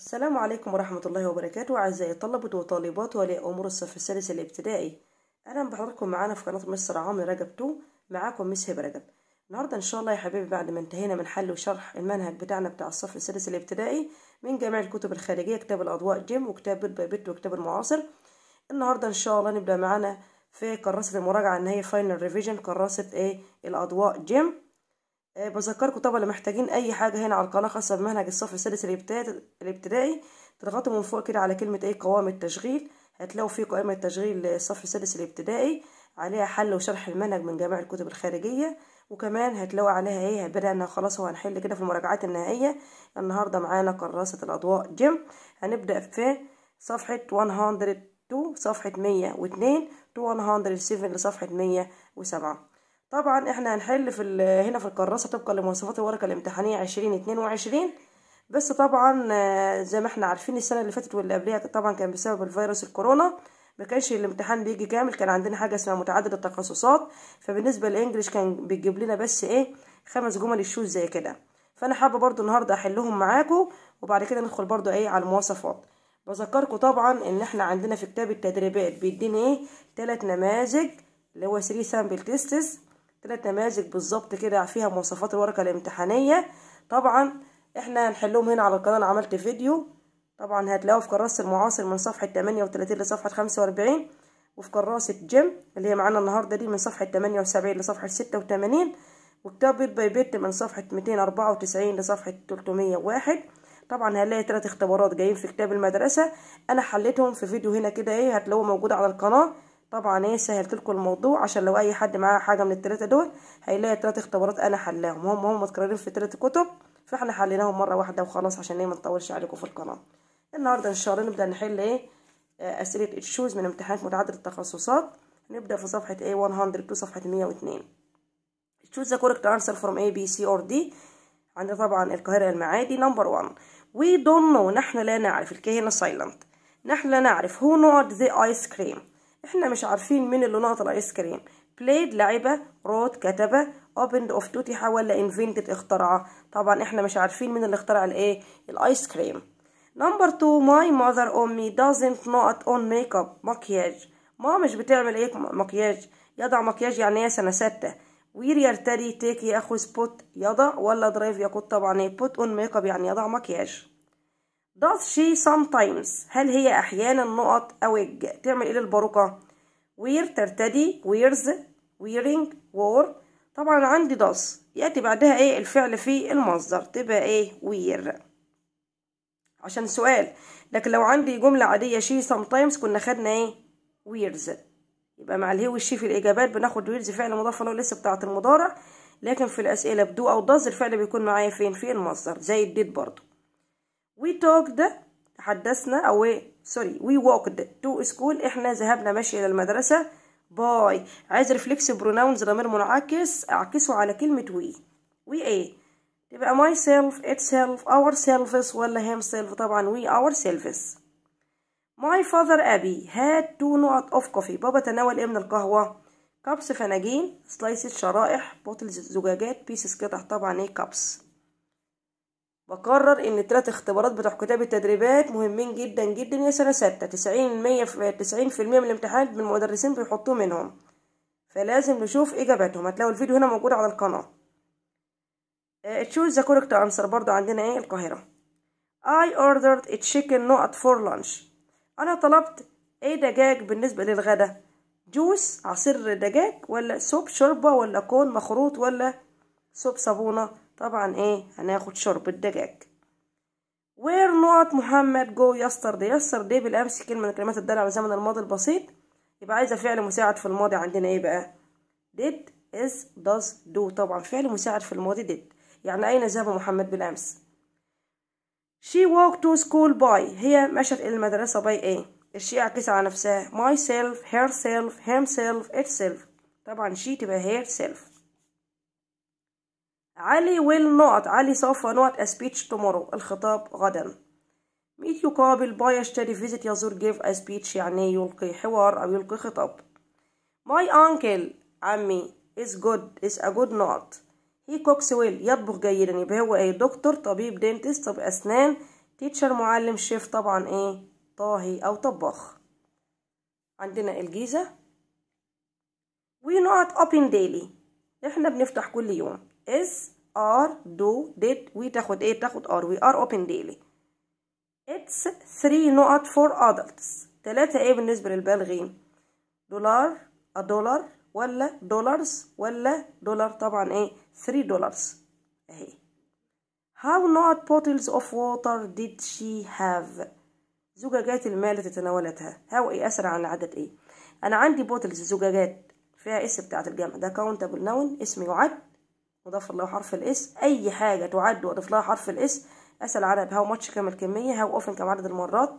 السلام عليكم ورحمة الله وبركاته أعزائي طلبة وطالبات ولي أمور الصف السادس الابتدائي أهلا بحضراتكم معانا في قناة مستر عمرو رجب 2 معاكم مس هبة رجب النهاردة إن شاء الله يا حبيبي بعد ما انتهينا من حل وشرح المنهج بتاعنا بتاع الصف السادس الابتدائي من جميع الكتب الخارجية كتاب الأضواء جيم وكتاب بيت باي بيت وكتاب المعاصر النهاردة إن شاء الله نبدأ معانا في كراسة المراجعة إن هي فاينل ريفيجن كراسة إيه الأضواء جيم آه، بذكركم طبعا لو محتاجين اي حاجه هنا على القناه خاصه بمنهج الصف السادس الابتدائي تضغطوا من فوق كده على كلمه ايه قوائم التشغيل هتلاقوا في قائمه تشغيل الصف السادس الابتدائي عليها حل وشرح المنهج من جميع الكتب الخارجيه وكمان هتلاقوا عليها ايه بدأنا خلاص وهنحل هنحل كده في المراجعات النهائيه النهارده معانا كراسه الاضواء جيم هنبدا في صفحه 102 صفحه 102 تو 107 لصفحه 107 طبعا احنا هنحل في هنا في الكراسة طبقا لمواصفات الورقة الامتحانية 2022 بس طبعا آه، زي ما احنا عارفين السنة اللي فاتت واللي قبلها طبعا كان بسبب الفيروس الكورونا ما كانش الامتحان بيجي كامل كان عندنا حاجة اسمها متعدد التخصصات فبالنسبة للانجليش كان بيجيب لنا بس ايه خمس جمل الشوز زي كده فانا حابة برضو النهاردة احلهم معاكم وبعد كده ندخل برضو ايه على المواصفات بذكركم طبعا ان احنا عندنا في كتاب التدريبات بيديني ايه ثلاث نماذج اللي هو 3 سامبل تيستس ثلاث نماذج بالظبط كده فيها مواصفات الورقة الامتحانية طبعا احنا هنحلهم هنا على القناة انا عملت فيديو طبعا هتلاقوه في كراسة المعاصر من صفحة 38 لصفحة 45 وفي كراسة جيم اللي هي معانا النهاردة دي من صفحة 78 لصفحة 86 وكتاب بيت باي بيت من صفحة 294 لصفحة 301 طبعا هنلاقي ثلاث اختبارات جايين في كتاب المدرسة انا حليتهم في فيديو هنا كده ايه هتلاقوه موجود على القناة طبعا ايه سهلت لكم الموضوع عشان لو اي حد معاه حاجه من الثلاثه دول هيلاقي ثلاث اختبارات انا حلاهم هم هم متكررين في ثلاث كتب فاحنا حليناهم مره واحده وخلاص عشان ايه ما نطولش عليكم في القناه النهارده ان شاء الله نبدا نحل ايه آه، اسئله الشوز من امتحانات متعدده التخصصات نبدا في صفحه اي 100 تو صفحه 102 تشوز ذا كوركت انسر فروم اي بي سي اور دي عندنا طبعا القاهره المعادي نمبر 1 وي دون نو نحن لا نعرف الكاهنه سايلنت نحن لا نعرف هو نوت ذا ايس كريم احنا مش عارفين مين اللي نقط الايس كريم بلايد لعبة روت كتبة اوبند اوف توتي ولا انفنتد اخترعه طبعا احنا مش عارفين مين اللي اخترع الايه الايس كريم نمبر تو ماي ماذر امي دازنت نوت اون ميك اب مكياج ما مش بتعمل ايه مكياج يضع مكياج يعني ايه سنه سته وير يرتدي تيك ياخذ بوت يضع ولا درايف يقود طبعا ايه بوت اون ميك اب يعني يضع مكياج does she sometimes هل هي أحيانا نقط أوج تعمل إيه للباروكة wear ترتدي wears wearing wore طبعا عندي does يأتي بعدها إيه الفعل في المصدر تبقى إيه wear عشان سؤال لكن لو عندي جملة عادية she sometimes كنا خدنا إيه wears يبقى مع الهي والشي في الإجابات بناخد wears فعل مضاف له لسه بتاعة المضارع لكن في الأسئلة بدو أو does الفعل بيكون معايا فين في المصدر زي الديت برضه we talked تحدثنا أو سوري وي ووكد تو سكول إحنا ذهبنا مشي إلى المدرسة باي عايز ريفلكس بروناونز ضمير منعكس أعكسه على كلمة وي وي إيه تبقى myself itself ourselves ولا himself طبعا اور ourselves my father أبي had two نقط of coffee بابا تناول إيه من القهوة كابس فناجين سلايسز شرائح بوتلز زجاجات بيسز قطع طبعا ايه كابس بقرر ان الثلاث اختبارات بتوع كتاب التدريبات مهمين جدا جدا يا سنه سته تسعين في تسعين في المية من الامتحان من المدرسين بيحطوه منهم فلازم نشوف اجاباتهم هتلاقوا الفيديو هنا موجود على القناه تشوز ذا كوركت انسر برضو عندنا ايه القاهره I ordered a chicken not for lunch انا طلبت ايه دجاج بالنسبه للغدا جوس عصير دجاج ولا سوب شوربه ولا كون مخروط ولا سوب صابونه طبعا ايه هناخد شرب الدجاج where not محمد go yesterday yesterday بالامس كلمة من كلمات الدال على زمن الماضي البسيط يبقى عايزة فعل مساعد في الماضي عندنا ايه بقى did از داز دو طبعا فعل مساعد في الماضي ديد يعني اين ذهب محمد بالامس she walked to school by هي مشت الى المدرسة باي ايه الشي عكس على نفسها myself herself ات سيلف طبعا she تبقى herself علي will not علي سوف not a speech tomorrow الخطاب غدا ميت يقابل باي يشتري فيزيت يزور give a speech يعني يلقي حوار أو يلقي خطاب my uncle عمي is good is a good not he cooks well يطبخ جيدا يبقى هو ايه دكتور طبيب دينتست طب أسنان تيتشر معلم شيف طبعا ايه طاهي أو طباخ عندنا الجيزة we not open daily احنا بنفتح كل يوم is are do did we تاخد ايه بتاخد are we are open daily it's 3 نقط for adults تلاتة ايه بالنسبة للبالغين دولار a dollar ولا dollars ولا دولار طبعا ايه 3 dollars اهي how not bottles of water did she have زجاجات الماء التي تناولتها how ايه أسرع عن عدد ايه انا عندي بوتلز زجاجات فيها اس بتاعت الجمع ده countable noun اسم يعد مضاف له حرف الاس اي حاجه تعد واضيف لها حرف الاس اسال عدد هاو ماتش كام الكميه هاو اوفن كام عدد المرات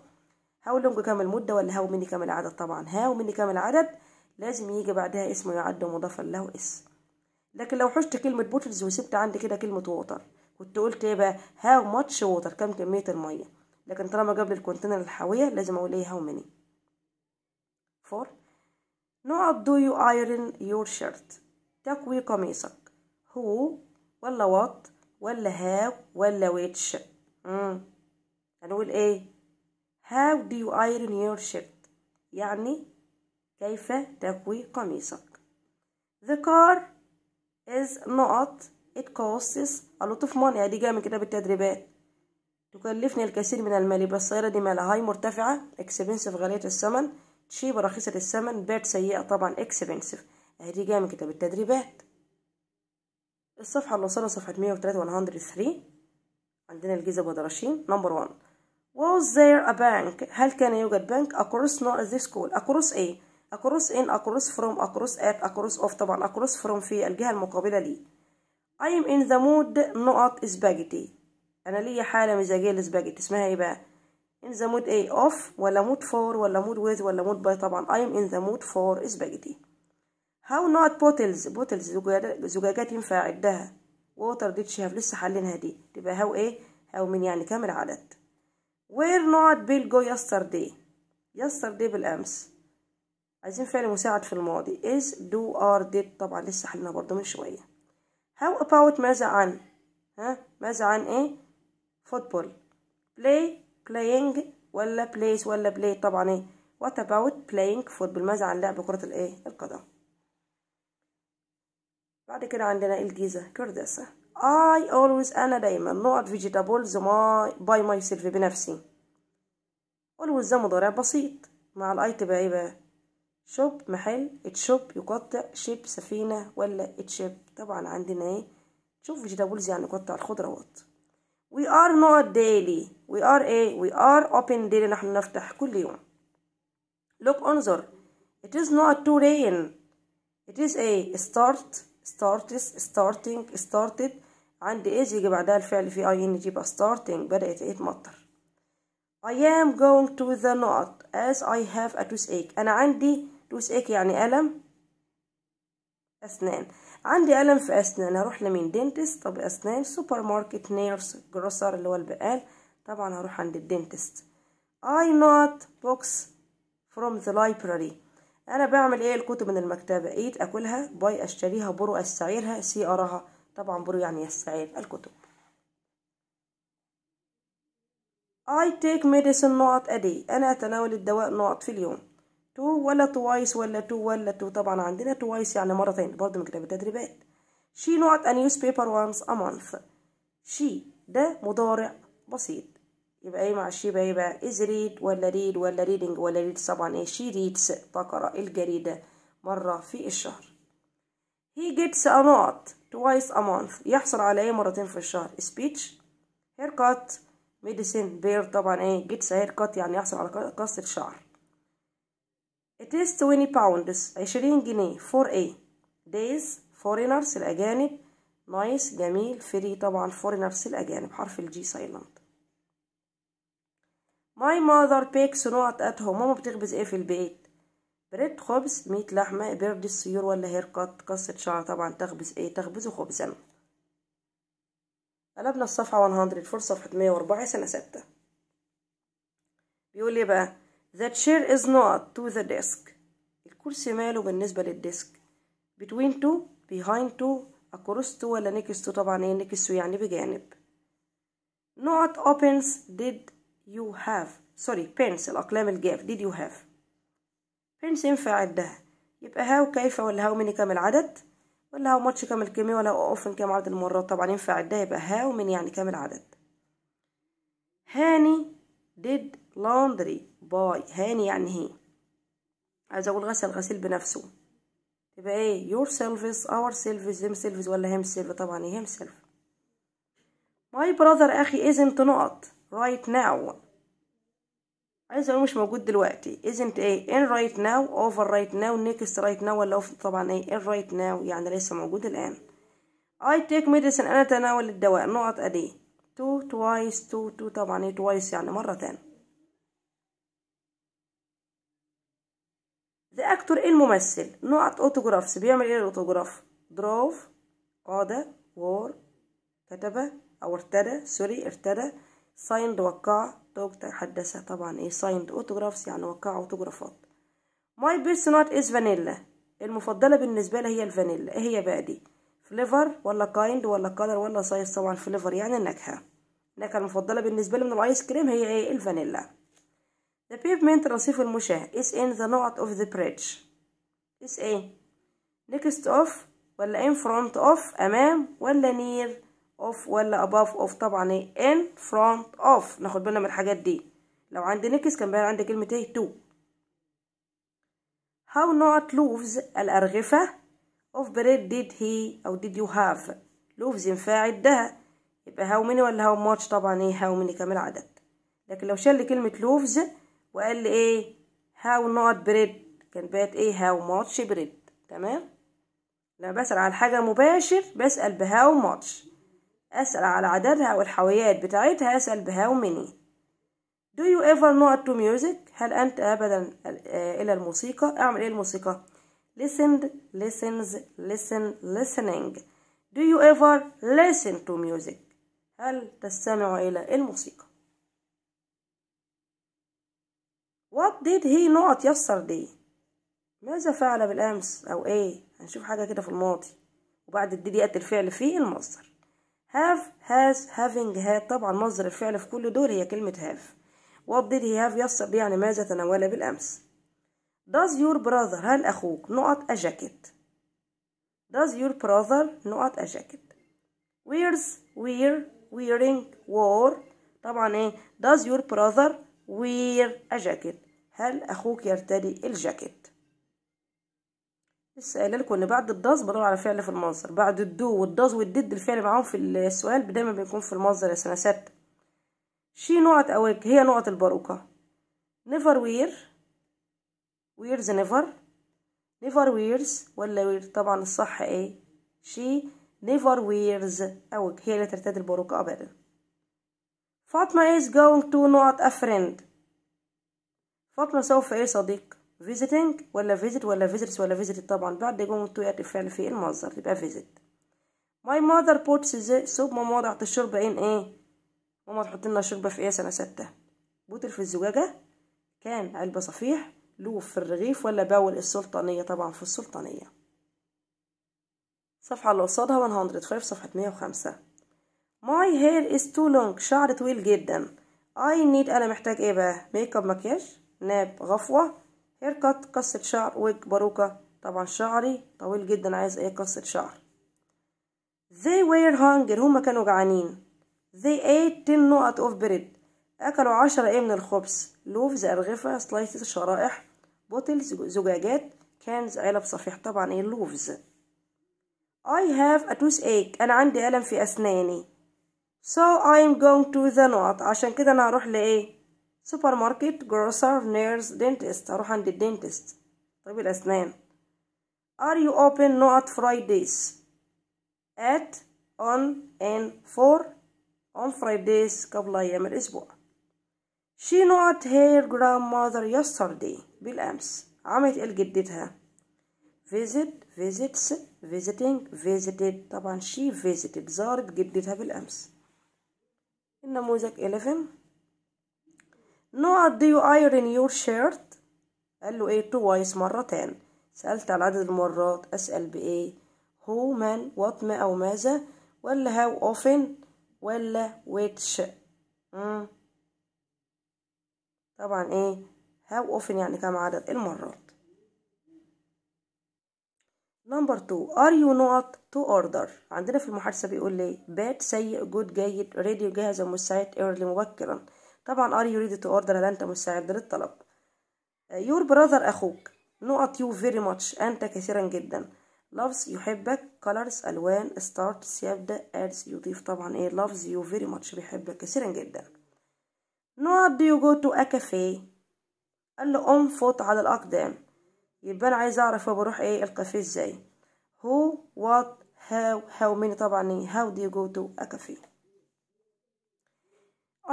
هاو لونج كام المده ولا هاو مني كام العدد طبعا هاو مني كام العدد لازم يجي بعدها اسم يعد مضافا له اس لكن لو حشت كلمه بوتلز وسبت عندي كده كلمه ووتر كنت قلت ايه بقى هاو ماتش ووتر كام كميه الميه لكن طالما جاب لي الكونتينر الحاويه لازم اقول ايه هاو مني فور نقط دو يو ايرن يور شيرت تكوي قميصك هو ولا وات ولا هاو ولا ويتش هنقول ايه هاو دو يو ايرن يور شيرت يعني كيف تكوي قميصك the car is not it costs a lot of money دي جايه من كتاب التدريبات تكلفني الكثير من المال يبقى السيارة دي مالها هاي مرتفعة expensive غالية الثمن تشيب رخيصة الثمن باد سيئة طبعا expensive اهي دي جاية من كتاب التدريبات الصفحة اللي وصلنا صفحة 103 عندنا الجيزة بدرشين نمبر 1 was there a bank هل كان يوجد بنك across not this school across a across in across from across at across off طبعا across from في الجهة المقابلة لي I am in the mood not spaghetti أنا ليا حالة مزاجية للسباجيتي اسمها ايه بقى in the mood a off ولا mood for ولا mood with ولا mood by طبعا I am in the mood for spaghetti هاو نوت بوتلز بوتلز زجاجات ينفع عدها ووتر ديتش هاف لسه حلينها دي تبقى هاو ايه هاو من يعني كام العدد وير نوت بيل جو يسترداي يسترداي بالامس عايزين فعل مساعد في الماضي is do ار did طبعا لسه حلنا برضو من شويه how about ماذا عن ها ماذا عن ايه football play playing ولا plays ولا play طبعا ايه what about playing football ماذا عن لعب كره الايه القدم بعد كده عندنا الجيزة كرداسة I always أنا دايما نقط vegetables my, by myself بنفسي always ده مضارع بسيط مع الاي تبقى ايه بقى شوب محل اتشوب يقطع شيب سفينة ولا اتشيب طبعا عندنا ايه شوف vegetables يعني يقطع الخضروات we are not daily we are ايه we are open daily نحن نفتح كل يوم look انظر it is not to rain it is a إيه؟ start starts starting started عند ايه يجي بعدها الفعل في اي N يبقى starting بدأت ايه تمطر I am going to the not as I have a toothache أنا عندي toothache يعني ألم أسنان عندي ألم في أسنان هروح لمين dentist طب أسنان سوبر ماركت نيرس جروسر اللي هو البقال طبعا هروح عند الدنتست I not books from the library انا بعمل ايه الكتب من المكتبه ايت اكلها باي اشتريها برو استعيرها سي اراها طبعا برو يعني يستعير الكتب I take medicine نقط a day أنا أتناول الدواء نقط في اليوم تو ولا توايس ولا تو ولا تو طبعا عندنا توايس يعني مرتين برضه من كتاب التدريبات she نقط a newspaper once a month she ده مضارع بسيط يبقى ايه مع الشي يبقى ايه بقى از ريد ولا ريد ولا ريدنج ولا ريد طبعا ايه شي ريدز تقرا الجريده مره في الشهر هي جيتس ا نوت توايس ا مانث يحصل على ايه مرتين في الشهر سبيتش هير كات ميديسين بير طبعا ايه جيتس هير كات يعني يحصل على قص شعر it is 20 pounds 20 جنيه for a days foreigners الأجانب nice جميل free طبعا foreigners الأجانب حرف الجي silent ماي ماذر بيكس نقط at home. ماما بتخبز ايه في البيت بريد خبز ميت لحمة بيرد السيور ولا هير كات قصة شعر طبعا تخبز ايه تخبزه خبزا قلبنا الصفحة 100 فور صفحة 104 سنة ستة بيقول ايه بقى The chair is not to the desk الكرسي ماله بالنسبة للديسك between two behind two across two ولا next to طبعا ايه next to يعني بجانب not opens did you have sorry pens الأقلام الجاف did you have pens ينفع عدها يبقى هاو كيف ولا هاو مني كام العدد ولا هاو ماتش كام الكمية ولا هاو often كام عدد المرات طبعا ينفع عدها يبقى هاو من يعني كام العدد هاني did laundry باي هاني يعني هي عايز اقول غسل غسيل بنفسه يبقى ايه يور سيلفيس اور سيلفيس هيم سيلفيس ولا هيم سيلف طبعا هيم سيلف ماي براذر اخي ازنت نقط right now عايزة اقول مش موجود دلوقتي isn't ايه in right now over right now next right now ولا طبعا ايه in right now يعني لسه موجود الآن I take medicine أنا أتناول الدواء نقط أدي two twice two two طبعا ايه twice يعني مرة ثانيه The actor ايه الممثل نقط autographs بيعمل ايه الاوتوجراف drove قاده وور كتب أو ارتدى سوري ارتدى سايند وقع دكتور حدثها طبعا ايه سايند اوتوغرافس يعني وقع اوتوغرافات ماي بيرسونات از فانيلا المفضله بالنسبه لي هي الفانيلا ايه هي بقى دي فليفر ولا كايند ولا كلر ولا سايز طبعا فليفر يعني النكهه النكهه المفضله بالنسبه لي من الايس كريم هي ايه الفانيلا ذا بيفمنت رصيف المشاة از ان ذا نوت اوف ذا بريدج از ايه نيكست اوف ولا ان فرونت اوف أمام ولا نير اوف ولا اباف اوف طبعا ايه ان فرونت اوف ناخد بالنا من الحاجات دي لو عندي نكس كان باين عندي كلمه ايه تو هاو نوت لوفز الارغفه اوف بريد ديد هي او ديد يو هاف لوفز فاعل ده يبقى هاو ميني ولا هاو ماتش طبعا ايه هاو ميني كامل عدد لكن لو شال كلمه لوفز وقال لي ايه هاو نوت بريد كان بقت ايه هاو ماتش بريد تمام لما بسأل على حاجة مباشر بسأل بهاو ماتش أسأل على عددها والحاويات بتاعتها أسأل بهاو مني Do you ever not to music؟ هل أنت أبدا آه، إلى الموسيقى؟ أعمل إيه الموسيقى؟ Listened, listens, listen, listening Do you ever listen to music؟ هل تستمع إلى الموسيقى؟ What did he not yesterday؟ ماذا فعل بالأمس أو إيه؟ هنشوف حاجة كده في الماضي وبعد الدي دي الفعل في المصدر have has having had طبعا مصدر الفعل في كل دول هي كلمة have وات did he have yesterday يعني ماذا تناول بالأمس does your brother هل أخوك نقط a jacket does your brother نقط a jacket wears wear wearing war طبعا ايه does your brother wear a jacket هل أخوك يرتدي الجاكيت لسه قايله لكم ان بعد الضاز بدور على فعل في المصدر بعد الدو والضاز والدد الفعل معاهم في السؤال دايما بيكون في المصدر يا سنه سته شي نقط اواك هي نقط الباروكه نيفر وير ويرز نيفر نيفر ويرز ولا وير طبعا الصح ايه شي نيفر ويرز اوك هي اللي ترتدي الباروكه ابدا فاطمه از جوينج تو نقط افريند فاطمه سوف ايه صديق visiting ولا visit ولا visits ولا فيزيت طبعا بعد جملة to الفعل في المصدر يبقى visit my mother puts the soup ماما وضعت الشوربة in ايه ماما تحط لنا الشوربة في ايه سنة ستة بوتل في الزجاجة كان علبة صفيح لوف في الرغيف ولا باول السلطانية طبعا في السلطانية صفحة اللي قصادها 105 صفحة 105 my hair is too long شعر طويل جدا I need أنا محتاج ايه بقى ميك اب مكياج ناب غفوة هير كات قصة شعر ويج باروكة طبعا شعري طويل جدا عايز ايه قصة شعر they were hungry هما كانوا جعانين they ate 10 نقط of bread اكلوا عشرة ايه من الخبز لوفز ارغفة سلايسز شرائح بوتلز زجاجات كانز علب صفيح طبعا ايه لوفز I have a toothache انا عندي ألم في اسناني so I'm going to the نقط عشان كده انا هروح لايه supermarket grocer nurse dentist اروح عند الدنتست طبيب الاسنان are you open no at Fridays at on and for on Fridays قبل أيام الأسبوع she not her grandmother yesterday بالأمس عملت قال جدتها visit visits visiting visited طبعا she visited زارت جدتها بالأمس النموذج 11 نوت do you iron your shirt قال له ايه twice مرتان سألت على عدد المرات أسأل بإيه هو من وات ما أو ماذا ولا هاو أوفن ولا ويتش طبعا ايه هاو أوفن يعني كم عدد المرات نمبر تو ار يو نوت تو اوردر عندنا في المحادثة بيقول لي باد سيء جود جيد راديو جاهز مستعد ايرلي مبكرا طبعا ار يو ريدي تو اوردر هل انت مستعد للطلب يور uh, براذر اخوك نقط يو فيري ماتش انت كثيرا جدا لافز يحبك كولرز الوان ستارتس يبدا ادز يضيف طبعا ايه لافز يو فيري ماتش بيحبك كثيرا جدا نقط دو يو جو تو ا كافيه قال له فوت على الاقدام يبقى انا عايز اعرف هو بروح ايه الكافيه ازاي هو وات هاو هاو مين طبعا ايه هاو دو يو جو تو ا كافيه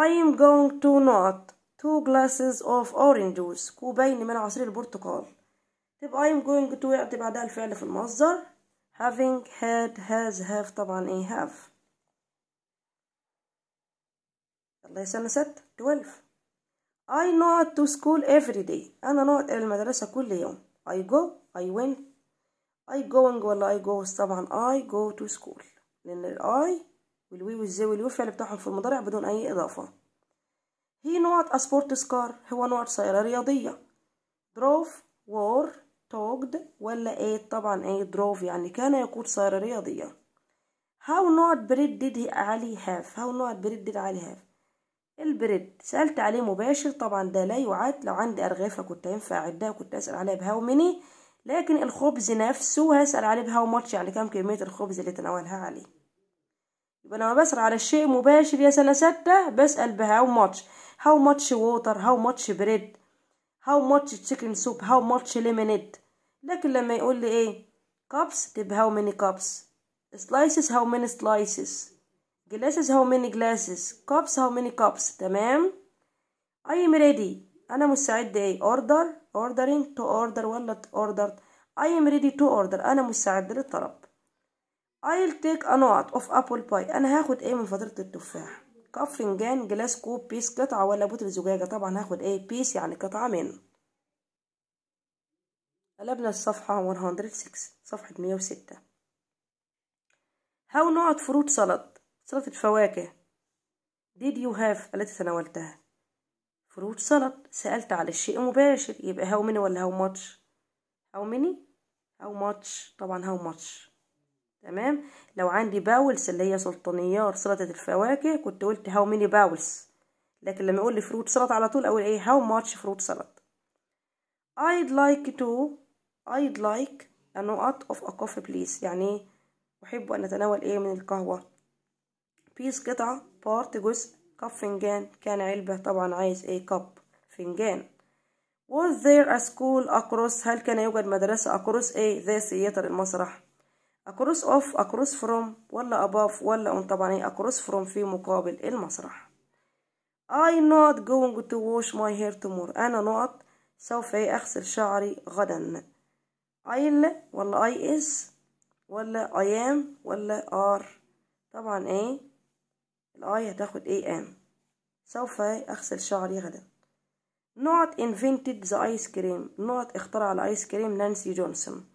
I am going to not two glasses of orange juice كوبين من عصير البرتقال تبقى I am going to يأتي بعدها الفعل في المصدر having had has have طبعا ايه have الله يسلم ست 12 I not to school every day أنا نقعد المدرسة كل يوم I go I went I going ولا I go. طبعا I go to school لأن ال I والوي والزي واليو فعل بتاعهم في المضارع بدون أي إضافة هي نوع أسبورتس كار هو نوع سيارة رياضية دروف وور توجد ولا ايه طبعا ايه دروف يعني كان يقود سيارة رياضية هاو نوع بريد ديد علي هاف هاو نوع بريد ديد علي هاف البريد سألت عليه مباشر طبعا ده لا يعد لو عندي أرغفة كنت ينفع أعدها كنت أسأل عليها بهاو مني لكن الخبز نفسه هسأل عليه بهاو ماتش يعني كم كمية الخبز اللي تناولها عليه يبقى لما بسأل على الشيء مباشر يا سنة ستة بسأل بهاو ماتش هاو ماتش ووتر هاو ماتش بريد هاو ماتش تشيكن سوب هاو ماتش ليمونيد لكن لما يقول لي ايه كابس تبقى هاو ماني كابس سلايسز هاو ماني سلايسز جلاسز هاو ماني جلاسز كابس هاو ماني كابس تمام اي ام ريدي أنا مستعد إيه اوردر اوردرينج تو اوردر ولا اوردر اي ام ريدي تو اوردر أنا مستعد للطلب I'll take a nut of apple pie أنا هاخد إيه من فطيرة التفاح كف فنجان جلاس كوب بيس قطعة ولا بوتل زجاجة طبعا هاخد إيه بيس يعني قطعة منه قلبنا الصفحة 106 صفحة 106 هاو نوعة فروت سلط سلطة فواكه did you have التي تناولتها فروت سلط سألت على الشيء مباشر يبقى هاو مني ولا هاو ماتش هاو مني هاو ماتش طبعا هاو ماتش تمام لو عندي باولز اللي هي سلطانيات سلطة الفواكه كنت قلت هاو ميني باولز لكن لما يقول لي فروت سلطة على طول اقول ايه هاو ماتش فروت سلطة I'd like to I'd like a not of a coffee please يعني ايه أحب أن أتناول إيه من القهوة بيس قطعة بارت جزء كاب فنجان كان علبة طبعا عايز إيه كاب فنجان was there a school across هل كان يوجد مدرسة across إيه ذا سياتر المسرح اكروس اوف اكروس فروم ولا اباف ولا اون طبعا هي اكروس فروم في مقابل المسرح I not going to wash my hair tomorrow أنا نقط سوف أغسل شعري غدا I'll ولا I is ولا I am ولا are طبعا ايه الاي هتاخد ايه ام سوف أغسل شعري غدا not invented the ice cream not اخترع الايس كريم نانسي جونسون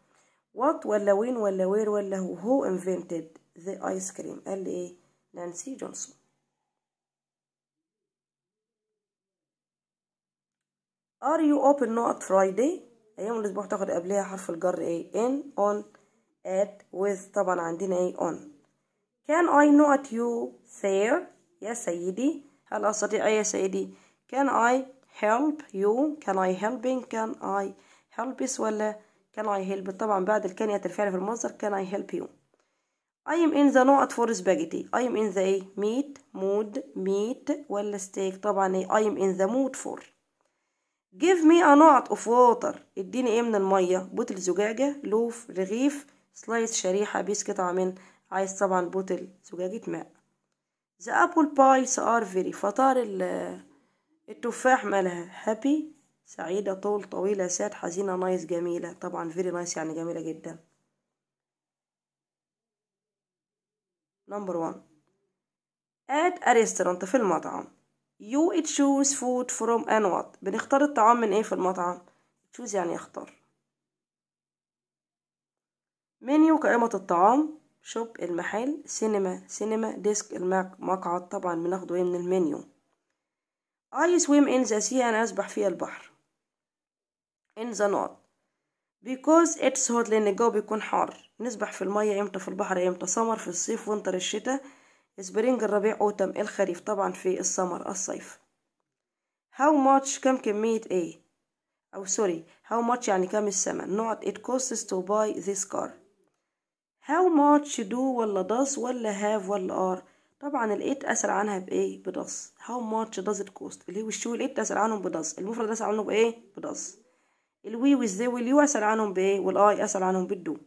وات ولا وين ولا وير ولا هو هو invented the ice cream قال لي ايه نانسي جونسون ار يو اوبن نوت فرايدي ايام الاسبوع تاخد قبلها حرف الجر ايه ان اون ات with طبعا عندنا ايه on can I نوت يو you there يا سيدي هل أستطيع يا سيدي can I help you can I helping can I help ولا can I help طبعا بعد الكان الفعل في المصدر can I help you I am in the not for spaghetti I am in the ايه meat mood meat ولا steak طبعا ايه I am in the mood for give me a not of water اديني ايه من المية بوتل زجاجة لوف رغيف سلايس شريحة بيس قطعة من عايز طبعا بوتل زجاجة ماء the apple pies are very فطار التفاح مالها happy سعيدة طول طويلة سات حزينة نايس جميلة طبعا فيري نايس يعني جميلة جدا نمبر 1 at a restaurant في المطعم you choose food from and what بنختار الطعام من ايه في المطعم choose يعني اختار منيو قائمة الطعام شوب المحل سينما سينما ديسك المقعد طبعا بناخده ايه من المنيو I swim in the sea أنا أسبح في البحر in the north because it's hot لأن الجو بيكون حار نسبح في المية امتى في البحر امتى سمر في الصيف وينتر الشتاء سبرينج الربيع اوتم الخريف طبعا في السمر الصيف how much كم كمية ايه او سوري how much يعني كم الثمن not it costs to buy this car how much do ولا does ولا have ولا are طبعا الايه اتقسل عنها بايه بdoes how much does it cost اللي هو الشو الايه اتقسل عنهم بdoes المفرد اتقسل عنه بايه بdoes الوي والزي واليو أسأل عنهم بإيه والآي أسأل عنهم بالدو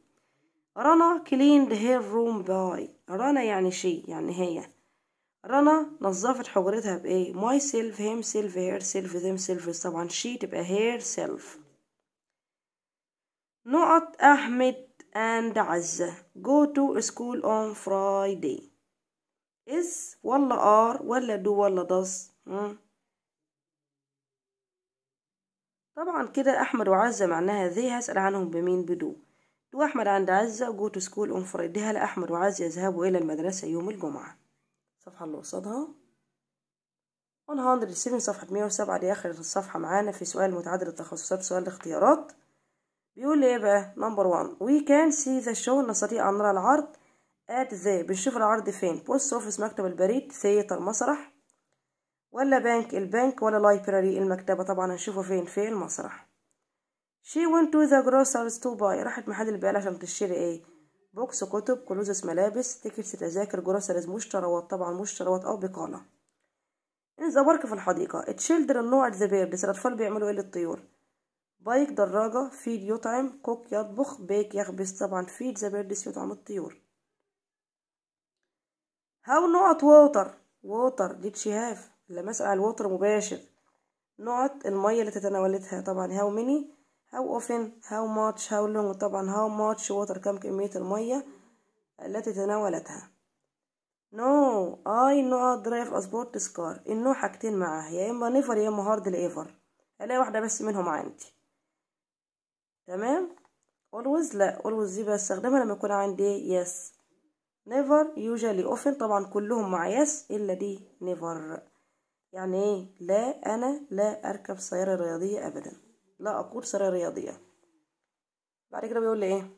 رنا كليند هير روم باي رنا يعني شي يعني هي رنا نظفت حجرتها بإيه ماي سيلف هيم سيلف هير سيلف ذيم سيلف طبعا شي تبقى هير سيلف نقط أحمد اند عزة go to school on Friday is ولا ار ولا دو ولا does طبعا كده أحمد وعزة معناها ذي هسأل عنهم بمين بدو دو أحمد عند عزة جو تو سكول فريدها لأحمد وعزة يذهبوا إلى المدرسة يوم الجمعة الصفحة اللي قصادها 107 صفحة 107 دي آخر الصفحة معانا في سؤال متعدد التخصصات سؤال الاختيارات بيقول لي ايه بقى نمبر 1 وي كان سي ذا شو نستطيع أن نرى العرض ات ذا بنشوف العرض فين بوست اوفيس مكتب البريد ثيتر مسرح ولا بنك البنك ولا لايبراري المكتبة طبعا هنشوفه فين في المسرح she went to the grocer's to buy راحت محل البقالة عشان تشتري ايه بوكس كتب كلوزس ملابس تيكتس تذاكر جروسرز مشتروات طبعا مشتروات او بقالة in the park في الحديقة children نوع at the birds الأطفال بيعملوا ايه للطيور بايك دراجة فيد يطعم كوك يطبخ بيك يخبز طبعا فيد ذا بيردس يطعم الطيور هاو نقط ووتر ووتر ديت شي هاف لمس على الوتر مباشر نقط المية اللي تتناولتها طبعا هاو ميني هاو اوفن هاو ماتش هاو لونج طبعا هاو ماتش ووتر كم كمية المية التي تناولتها نو اي نقط درايف اسبورت سكار انه حاجتين معاه يا إما نيفر يا إما هارد ليفر ألاقي واحدة بس منهم عندي تمام اولويز لا اولويز دي بستخدمها لما يكون عندي yes نيفر يوجوالي اوفن طبعا كلهم مع yes إلا دي نيفر يعني ايه لا انا لا اركب سيارة رياضية ابدا لا اقود سيارة رياضية بعد كده بيقول لي ايه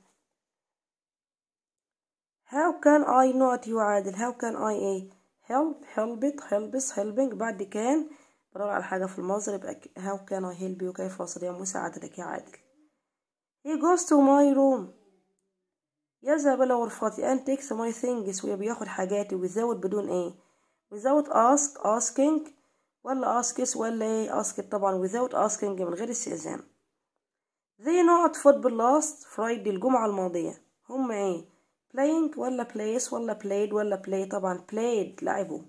how can I not يعادل how can I ايه help help it help helping بعد كان بدور على حاجة في المصدر يبقى how can I help you كيف يا مساعدتك يا عادل he goes to my room يذهب إلى غرفتي and takes my things وبياخد حاجاتي ويزود بدون ايه without ask asking ولا اسكس ولا ايه اسكت طبعا without asking من غير استئذان they not فوتبول last friday الجمعة الماضية هم ايه playing ولا plays ولا played ولا play طبعا played لعبوا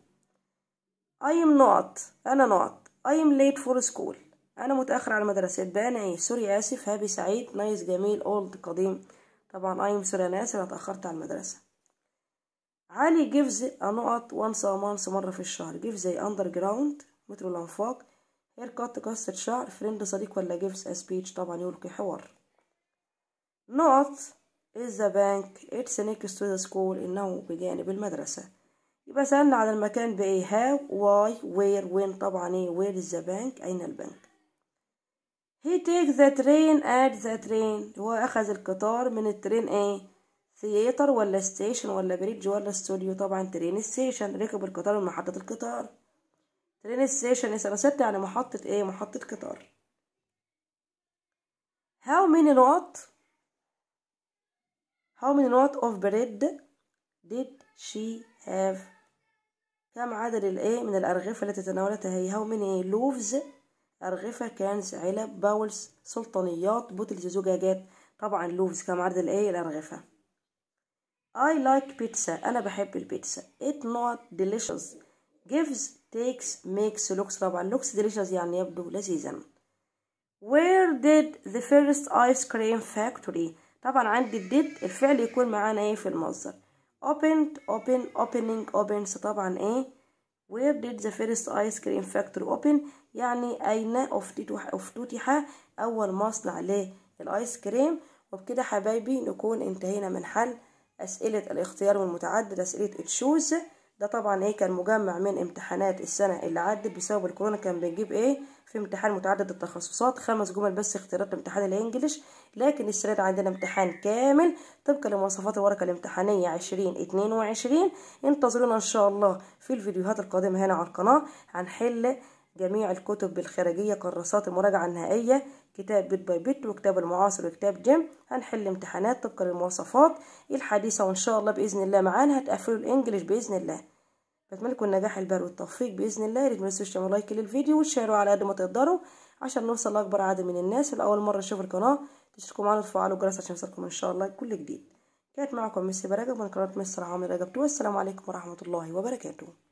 I am not أنا not I am late for school أنا متأخر على المدرسة بان إيه سوري آسف هابي سعيد نايس جميل أولد قديم طبعا I am سوري أنا آسف اتأخرت على المدرسة علي جيفز نقط وانس month مرة في الشهر جيفز a أندر جراوند متر الأنفاق هير كات قصة شعر فريند صديق ولا جيفز أ سبيتش طبعا يلقي إيه حوار نوت إز ذا بانك إتس نيكست تو ذا سكول إنه بجانب المدرسة يبقى سألنا على المكان بإيه هاو واي وير وين طبعا إيه وير إز ذا بانك أين البنك هي تيك ذا ترين آت ذا ترين هو أخذ القطار من الترين إيه ثياتر ولا ستيشن ولا بريدج ولا استوديو طبعا ترين ستيشن ركب القطار من محطة القطار ترين ستيشن ست يعني محطة ايه محطة قطار how many not how many not of bread did she have كم عدد الايه من الأرغفة التي تناولتها هي how many loaves أرغفة كانز علب باولز سلطانيات بوتلز زجاجات طبعا لوفز كم عدد الايه الأرغفة I like pizza أنا بحب البيتزا it not delicious gives takes makes looks طبعا looks delicious يعني يبدو لذيذا where did the first ice cream factory طبعا عندي did الفعل يكون معانا ايه في المصدر opened open opening opens طبعا ايه where did the first ice cream factory open يعني اين افتتح اول مصنع للايس كريم وبكده حبايبي نكون انتهينا من حل اسئله الاختيار والمتعدد اسئله تشوز ده طبعا ايه كان مجمع من امتحانات السنة اللي عدت بسبب الكورونا كان بنجيب ايه في امتحان متعدد التخصصات خمس جمل بس اختيارات امتحان الانجليش لكن السنة دي عندنا امتحان كامل طبقا لمواصفات الورقة الامتحانية عشرين اتنين وعشرين انتظرونا ان شاء الله في الفيديوهات القادمة هنا على القناة هنحل جميع الكتب الخارجية كراسات المراجعة النهائية كتاب بيت باي بيت وكتاب المعاصر وكتاب جيم هنحل امتحانات طبقا للمواصفات إيه الحديثة وإن شاء الله بإذن الله معانا هتقفلوا الإنجليش بإذن الله بتمنى النجاح البر والتوفيق بإذن الله ياريت متنسوش تعملوا لايك للفيديو وتشيروا على قد ما تقدروا عشان نوصل لأكبر عدد من الناس الأول مرة تشوفوا القناة تشتركوا معانا وتفعلوا الجرس عشان يوصلكم إن شاء الله كل جديد كانت معكم ميسي برجب من قناة مصر عامر رجب والسلام عليكم ورحمة الله وبركاته